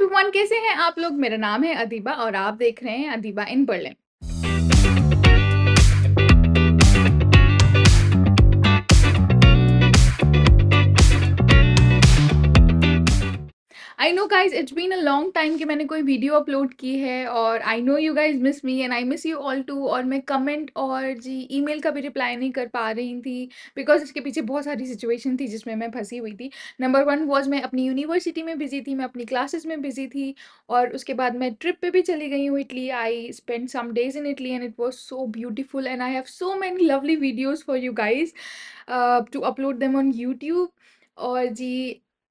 Everyone कैसे हैं आप लोग मेरा नाम है अदीबा और आप देख रहे हैं Adiba in Berlin I know guys it's been a long time कि मैंने कोई वीडियो अपलोड की है और I know you guys miss me and I miss you all too और मैं कमेंट और जी ईमेल का भी रिप्लाई नहीं कर पा रही थी बिकॉज इसके पीछे बहुत सारी सिचुएशन थी जिसमें मैं फंसी हुई थी नंबर वन वॉज मैं अपनी यूनिवर्सिटी में बिजी थी मैं अपनी क्लासेस में बिजी थी और उसके बाद मैं ट्रिप पर भी चली गई हूँ Italy I spend some days in Italy and it was so beautiful and I have so many lovely videos for you guys to upload them on YouTube और जी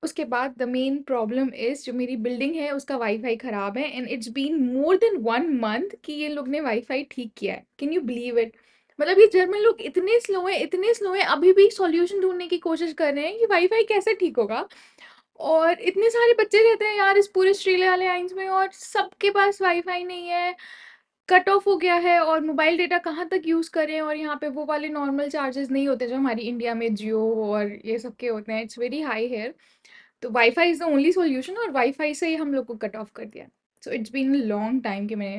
उसके बाद द मेन प्रॉब्लम इज़ जो मेरी building है उसका wifi ख़राब है and it's been more than one month कि ये लोग ने वाईफाई ठीक किया है। Can you believe it? मतलब ये जर्मन लोग इतने स्लो हैं, इतने स्लो हैं, अभी भी सॉल्यूशन ढूंढने की कोशिश कर रहे हैं कि वाईफाई कैसे ठीक होगा। और इतने सारे बच्चे रहते हैं यार इस पूरे आइंस में और सबके पास वाईफाई नहीं है, कट ऑफ हो गया है और मोबाइल डेटा कहाँ तक यूज़ करें और यहाँ पे वो वाले नॉर्मल चार्जेस नहीं होते जो हमारी इंडिया में जियो और ये सब के होते हैं। इट्स वेरी हाई हेयर तो wifi is the only solution और वाईफाई से ही हम लोग को कट ऑफ कर दिया so it's been long time कि मैं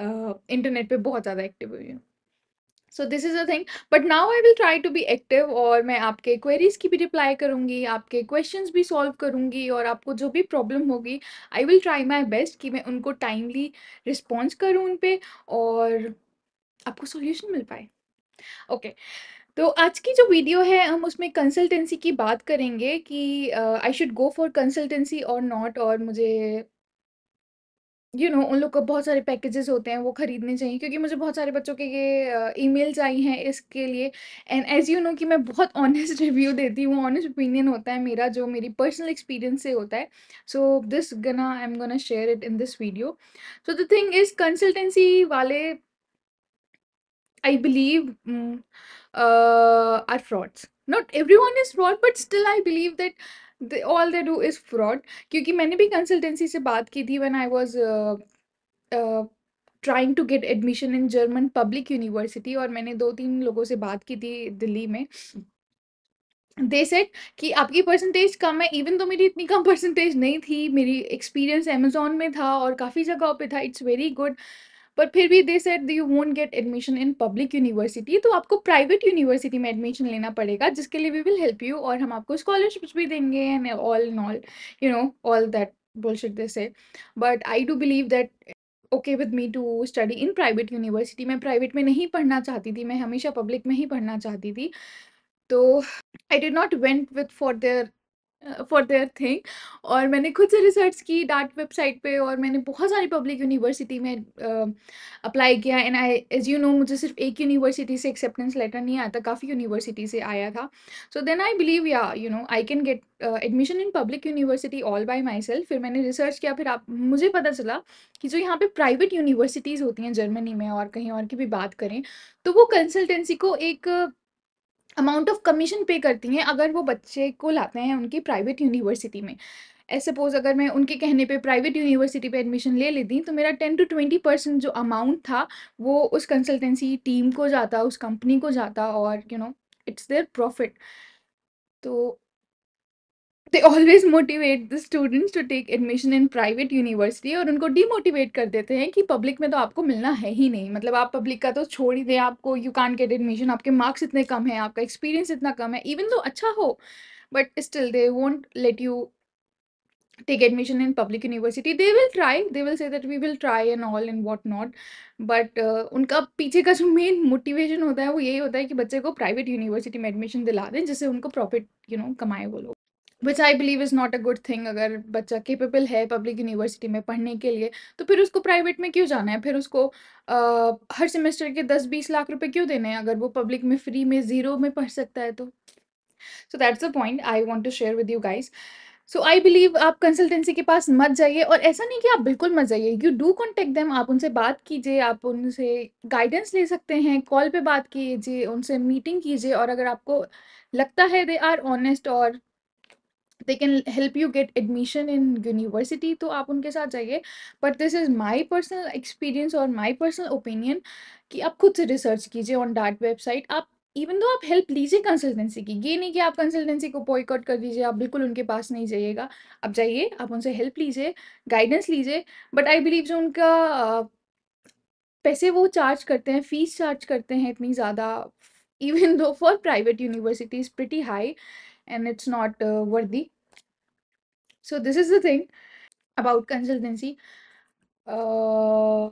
इंटरनेट uh, पे बहुत ज़्यादा एक्टिव हुई हूँ so this is a thing but now I will try to be active और मैं आपके क्वेरीज की भी रिप्लाई करूँगी आपके क्वेश्चन भी सॉल्व करूँगी और आपको जो भी प्रॉब्लम होगी I will try my best कि मैं उनको टाइमली रिस्पॉन्स करूँ उन पर और आपको सोल्यूशन मिल पाए ओके okay. तो आज की जो वीडियो है हम उसमें कंसल्टेंसी की बात करेंगे कि I should go for consultancy और नॉट और मुझे यू you नो know, उन लोग का बहुत सारे पैकेजेस होते हैं वो खरीदने चाहिए क्योंकि मुझे बहुत सारे बच्चों के ये ईमेल्स आई हैं इसके लिए एंड एज यू नो कि मैं बहुत ऑनेस्ट रिव्यू देती हूँ ऑनेस्ट ओपिनियन होता है मेरा जो मेरी पर्सनल एक्सपीरियंस से होता है so this gonna I am gonna share it in this video so the thing is consultancy वाले I believe mm, uh, are frauds. Not everyone is fraud, but still I believe that they, all they do is क्योंकि मैंने भी consultancy से बात की थी when I was trying to get admission in German public university और मैंने दो तीन लोगों से बात की थी दिल्ली में दे सेट कि आपकी परसेंटेज कम है इवन तो मेरी इतनी कम परसेंटेज नहीं थी मेरी एक्सपीरियंस अमेजोन में था और काफ़ी जगहों पर था इट्स वेरी गुड बट फिर भी they said you won't get admission in public university तो आपको प्राइवेट यूनिवर्सिटी में एडमिशन लेना पड़ेगा जिसके लिए वी विल हेल्प यू और हम आपको स्कॉलरशिप्स भी देंगे and all in all you know all that bullshit they say but I do believe that okay with me to study in private university मैं प्राइवेट में नहीं पढ़ना चाहती थी मैं हमेशा पब्लिक में ही पढ़ना चाहती थी तो I did not went with for their for their thing और मैंने खुद से रिसर्च की डार्ट वेबसाइट पे और मैंने बहुत सारी पब्लिक यूनिवर्सिटी में अप्लाई किया and I as you know मुझे सिर्फ एक यूनिवर्सिटी से एक्सेप्टेंस लेटर नहीं आया था काफ़ी यूनिवर्सिटी से आया था so then I believe yeah you know I can get admission in public university all by myself फिर मैंने रिसर्च किया फिर आप मुझे पता चला कि जो यहाँ पे प्राइवेट यूनिवर्सिटीज़ होती हैं जर्मनी में और कहीं और की भी बात करें तो वो कंसल्टेंसी को एक अमाउंट ऑफ कमीशन पे करती हैं अगर वो बच्चे को लाते हैं उनकी प्राइवेट यूनिवर्सिटी में एज सपोज अगर मैं उनके कहने पे प्राइवेट यूनिवर्सिटी पे एडमिशन ले लेती तो मेरा टेन टू ट्वेंटी परसेंट जो अमाउंट था वो उस कंसल्टेंसी टीम को जाता उस कंपनी को जाता और you know it's their profit तो they always motivate the students to take admission in private university और उनको डीमोटिवेट कर देते हैं कि पब्लिक में तो आपको मिलना है ही नहीं मतलब आप पब्लिक का तो छोड़ ही दें आपको यू कान गेट एडमिशन आपके मार्क्स इतने कम हैं आपका एक्सपीरियंस इतना कम है इवन तो अच्छा हो but still they won't let you take admission in public university they will try they will say that we will try and all and what not but uh, उनका पीछे का जो मेन मोटिवेशन होता है वो यही होता है कि बच्चे को प्राइवेट यूनिवर्सिटी में एडमिशन दिला दें जिससे उनको प्रॉफिट यू नो कमाए वो लोग which I believe is not a good thing अगर बच्चा केपेबल है पब्लिक यूनिवर्सिटी में पढ़ने के लिए तो फिर उसको प्राइवेट में क्यों जाना है फिर उसको uh, हर सेमेस्टर के दस बीस लाख रुपए क्यों देने हैं अगर वो पब्लिक में फ्री में ज़ीरो में पढ़ सकता है तो so that's a point I want to share with you guys so I believe आप कंसल्टेंसी के पास मत जाइए और ऐसा नहीं कि आप बिल्कुल मत जाइए यू डू कॉन्टेक्ट दैम आप उनसे बात कीजिए आप उनसे गाइडेंस ले सकते हैं कॉल पे बात कीजिए उनसे मीटिंग कीजिए और अगर आपको लगता है दे आर ऑनेस्ट और they can help you get admission in university तो आप उनके साथ जाइए but this is my personal experience और माई पर्सनल ओपिनियन कि आप खुद से रिसर्च कीजिए ऑन डैट वेबसाइट आप इवन दो आप हेल्प लीजिए कंसल्टेंसी की ये नहीं कि आप कंसल्टेंसी को बॉयकॉट कर दीजिए आप बिल्कुल उनके पास नहीं जाइएगा आप जाइए आप उनसे हेल्प लीजिए गाइडेंस लीजिए बट आई बिलीव जो उनका पैसे वो चार्ज करते हैं फीस चार्ज करते हैं इतनी ज़्यादा even though for private universities pretty high and it's not uh, worthy so this is the thing about consultancy uh,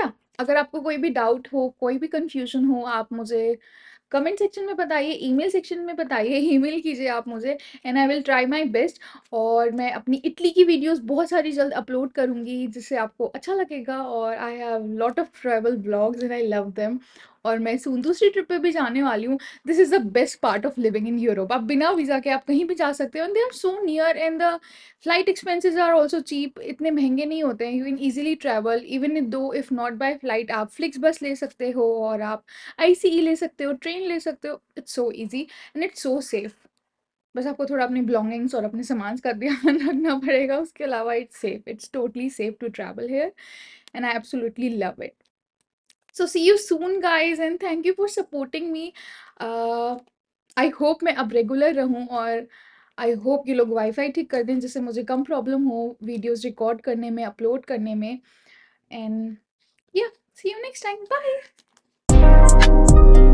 yeah अगर आपको कोई भी डाउट हो कोई भी कंफ्यूजन हो आप मुझे कमेंट सेक्शन में बताइए ईमेल सेक्शन में बताइए ईमेल कीजिए आप मुझे and I will try my best और मैं अपनी इटली की वीडियोस बहुत सारी जल्द अपलोड करूँगी जिससे आपको अच्छा लगेगा और I have lot of travel blogs and I love them और मैं सुन दूसरी ट्रिप पे भी जाने वाली हूँ this is the best part of living in Europe आप बिना वीज़ा के आप कहीं भी जा सकते हो and they are so near and the flight expenses are also cheap इतने महंगे नहीं होते हैं you in easily travel even in though if not by flight आप फ्लिक्स बस ले सकते हो और आप आई e ले सकते हो ट्रेन ले सकते हो it's so easy and it's so safe बस आपको थोड़ा अपने बिलोंगिंग्स और अपने सामान का ध्यान रखना पड़ेगा उसके अलावा it's safe it's totally safe to travel here and I absolutely love it so see you soon guys and thank you for supporting me I hope मैं अब रेगुलर रहूँ और आई होप ये लोग वाईफाई ठीक कर दें जिससे मुझे कम प्रॉब्लम हो वीडियोज रिकॉर्ड करने में अपलोड करने में and yeah see you next time bye